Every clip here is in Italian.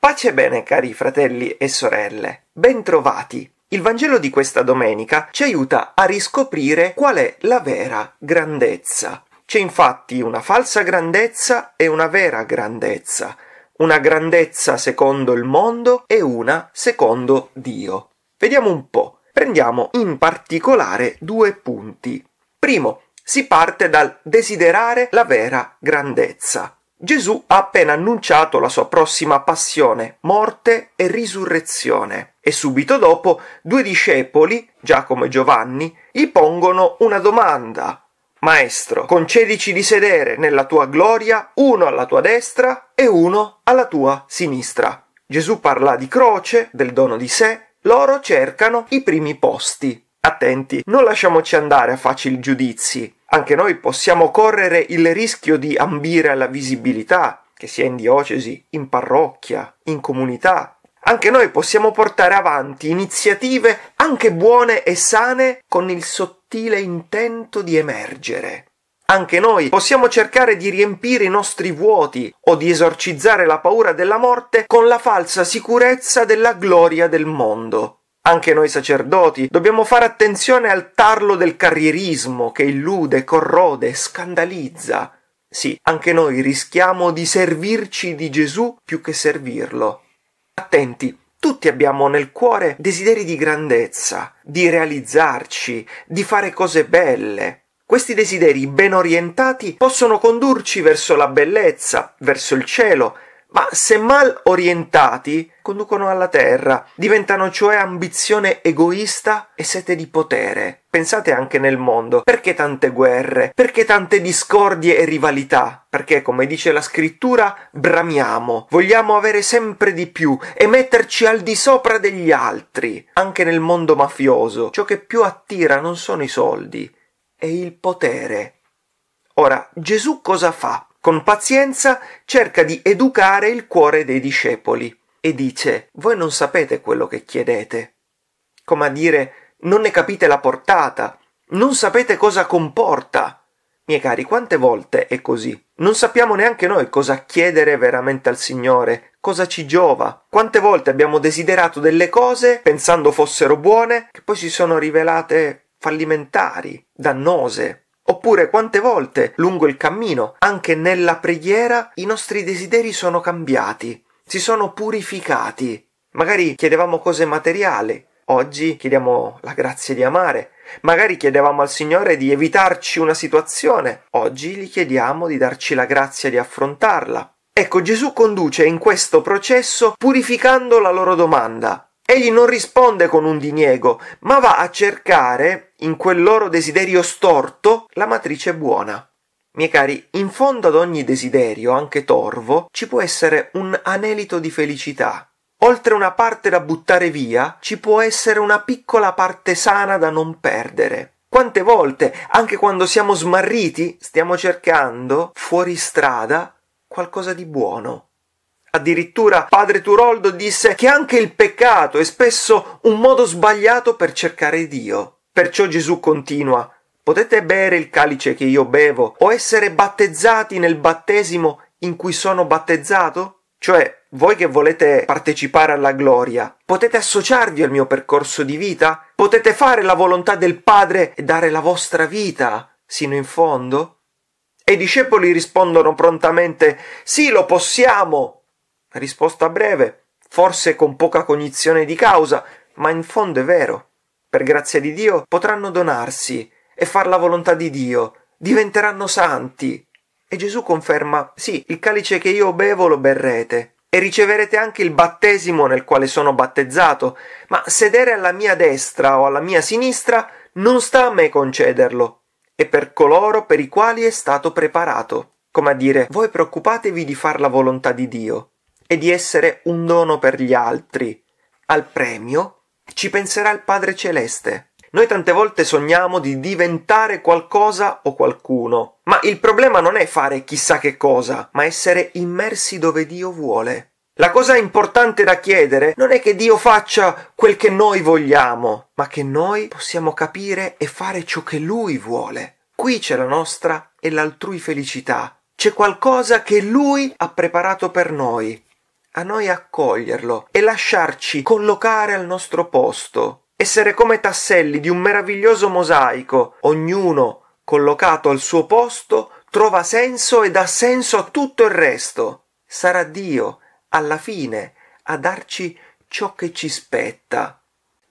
Pace e bene cari fratelli e sorelle, bentrovati! Il Vangelo di questa domenica ci aiuta a riscoprire qual è la vera grandezza. C'è infatti una falsa grandezza e una vera grandezza, una grandezza secondo il mondo e una secondo Dio. Vediamo un po'. Prendiamo in particolare due punti. Primo, si parte dal desiderare la vera grandezza. Gesù ha appena annunciato la sua prossima passione, morte e risurrezione e subito dopo due discepoli, Giacomo e Giovanni, gli pongono una domanda. Maestro, concedici di sedere nella tua gloria uno alla tua destra e uno alla tua sinistra. Gesù parla di croce, del dono di sé, loro cercano i primi posti attenti, non lasciamoci andare a facili giudizi. Anche noi possiamo correre il rischio di ambire alla visibilità, che sia in diocesi, in parrocchia, in comunità, anche noi possiamo portare avanti iniziative anche buone e sane con il sottile intento di emergere. Anche noi possiamo cercare di riempire i nostri vuoti o di esorcizzare la paura della morte con la falsa sicurezza della gloria del mondo anche noi sacerdoti, dobbiamo fare attenzione al tarlo del carrierismo che illude, corrode, scandalizza. Sì, anche noi rischiamo di servirci di Gesù più che servirlo. Attenti, tutti abbiamo nel cuore desideri di grandezza, di realizzarci, di fare cose belle. Questi desideri ben orientati possono condurci verso la bellezza, verso il cielo, ma se mal orientati conducono alla terra, diventano cioè ambizione egoista e sete di potere. Pensate anche nel mondo, perché tante guerre, perché tante discordie e rivalità? Perché, come dice la scrittura, bramiamo, vogliamo avere sempre di più e metterci al di sopra degli altri. Anche nel mondo mafioso, ciò che più attira non sono i soldi, è il potere. Ora, Gesù cosa fa? Con pazienza cerca di educare il cuore dei discepoli e dice voi non sapete quello che chiedete. Come a dire non ne capite la portata, non sapete cosa comporta. Miei cari, quante volte è così? Non sappiamo neanche noi cosa chiedere veramente al Signore, cosa ci giova. Quante volte abbiamo desiderato delle cose pensando fossero buone, che poi si sono rivelate fallimentari, dannose. Oppure quante volte lungo il cammino, anche nella preghiera, i nostri desideri sono cambiati, si sono purificati. Magari chiedevamo cose materiali, oggi chiediamo la grazia di amare, magari chiedevamo al Signore di evitarci una situazione, oggi gli chiediamo di darci la grazia di affrontarla. Ecco, Gesù conduce in questo processo purificando la loro domanda. Egli non risponde con un diniego, ma va a cercare in quel loro desiderio storto, la matrice buona. Miei cari, in fondo ad ogni desiderio, anche torvo, ci può essere un anelito di felicità. Oltre una parte da buttare via, ci può essere una piccola parte sana da non perdere. Quante volte, anche quando siamo smarriti, stiamo cercando, fuori strada, qualcosa di buono. Addirittura padre Turoldo disse che anche il peccato è spesso un modo sbagliato per cercare Dio. Perciò Gesù continua, potete bere il calice che io bevo o essere battezzati nel battesimo in cui sono battezzato? Cioè, voi che volete partecipare alla gloria, potete associarvi al mio percorso di vita? Potete fare la volontà del Padre e dare la vostra vita sino in fondo? E i discepoli rispondono prontamente Sì, lo possiamo. Risposta breve, forse con poca cognizione di causa, ma in fondo è vero per grazia di Dio, potranno donarsi e far la volontà di Dio, diventeranno santi. E Gesù conferma, sì, il calice che io bevo lo berrete, e riceverete anche il battesimo nel quale sono battezzato, ma sedere alla mia destra o alla mia sinistra non sta a me concederlo, e per coloro per i quali è stato preparato. Come a dire, voi preoccupatevi di far la volontà di Dio e di essere un dono per gli altri, al premio ci penserà il Padre Celeste. Noi tante volte sogniamo di diventare qualcosa o qualcuno, ma il problema non è fare chissà che cosa, ma essere immersi dove Dio vuole. La cosa importante da chiedere non è che Dio faccia quel che noi vogliamo, ma che noi possiamo capire e fare ciò che Lui vuole. Qui c'è la nostra e l'altrui felicità. C'è qualcosa che Lui ha preparato per noi, a noi accoglierlo e lasciarci collocare al nostro posto, essere come tasselli di un meraviglioso mosaico, ognuno collocato al suo posto trova senso e dà senso a tutto il resto. Sarà Dio, alla fine, a darci ciò che ci spetta.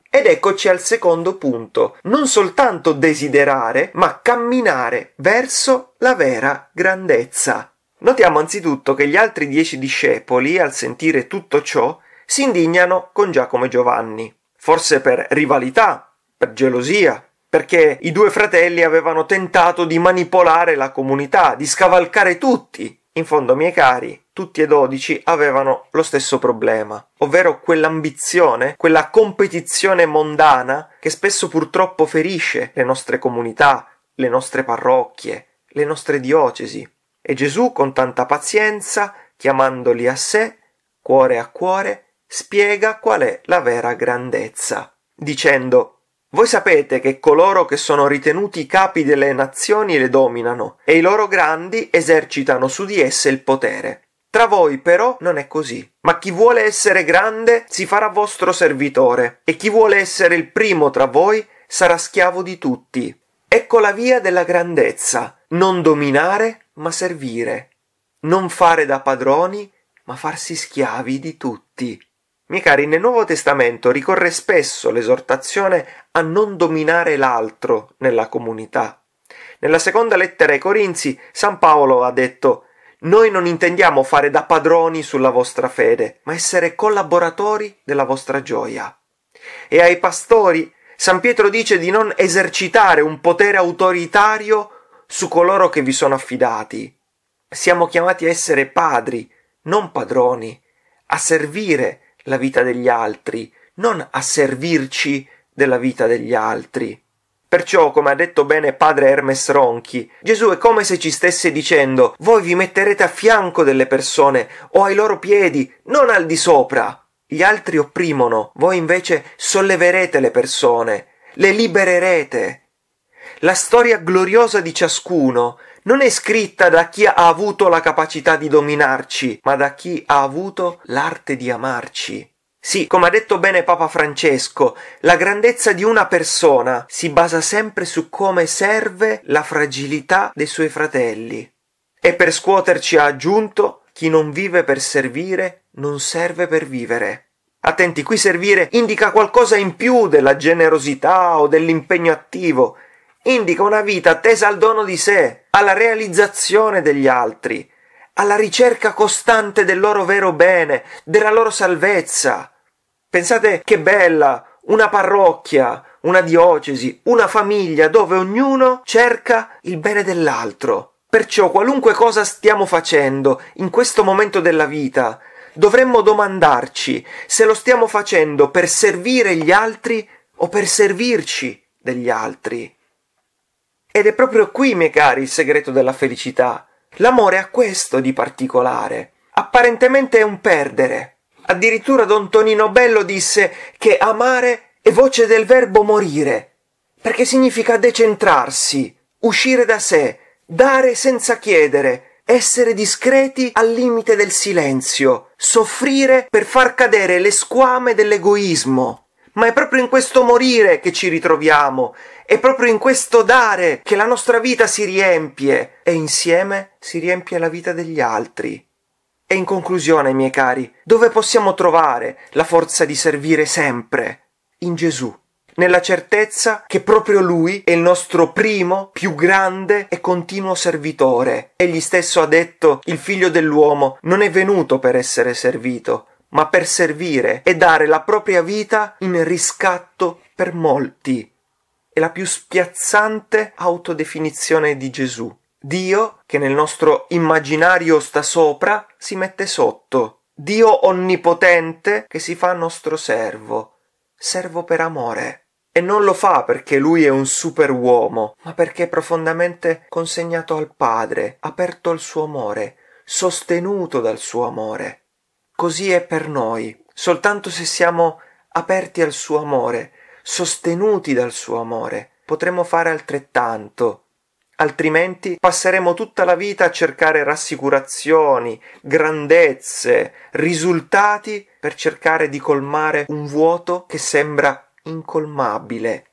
Ed eccoci al secondo punto, non soltanto desiderare, ma camminare verso la vera grandezza. Notiamo anzitutto che gli altri dieci discepoli, al sentire tutto ciò, si indignano con Giacomo e Giovanni, forse per rivalità, per gelosia, perché i due fratelli avevano tentato di manipolare la comunità, di scavalcare tutti. In fondo, miei cari, tutti e dodici avevano lo stesso problema, ovvero quell'ambizione, quella competizione mondana che spesso purtroppo ferisce le nostre comunità, le nostre parrocchie, le nostre diocesi. E Gesù, con tanta pazienza, chiamandoli a sé, cuore a cuore, spiega qual è la vera grandezza, dicendo voi sapete che coloro che sono ritenuti capi delle nazioni le dominano e i loro grandi esercitano su di esse il potere. Tra voi però non è così, ma chi vuole essere grande si farà vostro servitore e chi vuole essere il primo tra voi sarà schiavo di tutti. Ecco la via della grandezza, non dominare, ma servire, non fare da padroni, ma farsi schiavi di tutti. Miei cari, nel Nuovo Testamento ricorre spesso l'esortazione a non dominare l'altro nella comunità. Nella seconda lettera ai Corinzi, San Paolo ha detto Noi non intendiamo fare da padroni sulla vostra fede, ma essere collaboratori della vostra gioia. E ai pastori, San Pietro dice di non esercitare un potere autoritario su coloro che vi sono affidati. Siamo chiamati a essere padri, non padroni, a servire la vita degli altri, non a servirci della vita degli altri. Perciò, come ha detto bene padre Hermes Ronchi, Gesù è come se ci stesse dicendo voi vi metterete a fianco delle persone o ai loro piedi, non al di sopra. Gli altri opprimono, voi invece solleverete le persone, le libererete, la storia gloriosa di ciascuno non è scritta da chi ha avuto la capacità di dominarci, ma da chi ha avuto l'arte di amarci. Sì, come ha detto bene Papa Francesco, la grandezza di una persona si basa sempre su come serve la fragilità dei suoi fratelli. E per scuoterci ha aggiunto, chi non vive per servire non serve per vivere. Attenti, qui servire indica qualcosa in più della generosità o dell'impegno attivo, indica una vita tesa al dono di sé, alla realizzazione degli altri, alla ricerca costante del loro vero bene, della loro salvezza. Pensate che bella una parrocchia, una diocesi, una famiglia dove ognuno cerca il bene dell'altro. Perciò qualunque cosa stiamo facendo in questo momento della vita, dovremmo domandarci se lo stiamo facendo per servire gli altri o per servirci degli altri. Ed è proprio qui, miei cari, il segreto della felicità. L'amore ha questo di particolare. Apparentemente è un perdere. Addirittura Don Tonino Bello disse che amare è voce del verbo morire, perché significa decentrarsi, uscire da sé, dare senza chiedere, essere discreti al limite del silenzio, soffrire per far cadere le squame dell'egoismo. Ma è proprio in questo morire che ci ritroviamo, è proprio in questo dare che la nostra vita si riempie e insieme si riempie la vita degli altri. E in conclusione, miei cari, dove possiamo trovare la forza di servire sempre? In Gesù, nella certezza che proprio Lui è il nostro primo, più grande e continuo servitore. Egli stesso ha detto, il figlio dell'uomo non è venuto per essere servito, ma per servire e dare la propria vita in riscatto per molti è la più spiazzante autodefinizione di Gesù. Dio, che nel nostro immaginario sta sopra, si mette sotto. Dio onnipotente che si fa nostro servo. Servo per amore. E non lo fa perché lui è un superuomo, ma perché è profondamente consegnato al Padre, aperto al suo amore, sostenuto dal suo amore. Così è per noi. Soltanto se siamo aperti al suo amore, sostenuti dal suo amore, potremo fare altrettanto. Altrimenti passeremo tutta la vita a cercare rassicurazioni, grandezze, risultati per cercare di colmare un vuoto che sembra incolmabile.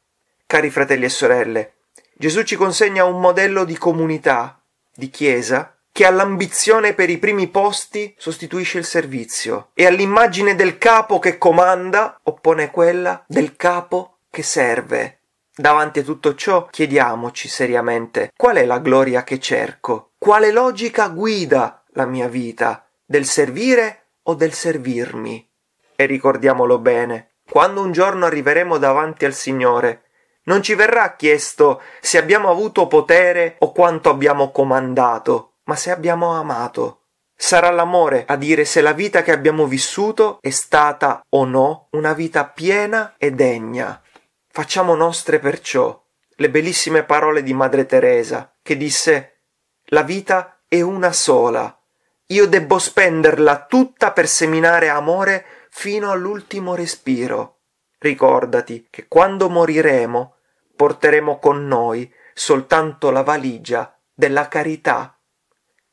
Cari fratelli e sorelle, Gesù ci consegna un modello di comunità, di chiesa, che all'ambizione per i primi posti sostituisce il servizio e all'immagine del capo che comanda oppone quella del capo che serve. Davanti a tutto ciò chiediamoci seriamente qual è la gloria che cerco, quale logica guida la mia vita, del servire o del servirmi. E ricordiamolo bene, quando un giorno arriveremo davanti al Signore, non ci verrà chiesto se abbiamo avuto potere o quanto abbiamo comandato, ma se abbiamo amato. Sarà l'amore a dire se la vita che abbiamo vissuto è stata o no una vita piena e degna. Facciamo nostre perciò le bellissime parole di Madre Teresa, che disse La vita è una sola. Io debbo spenderla tutta per seminare amore fino all'ultimo respiro. Ricordati che quando moriremo porteremo con noi soltanto la valigia della carità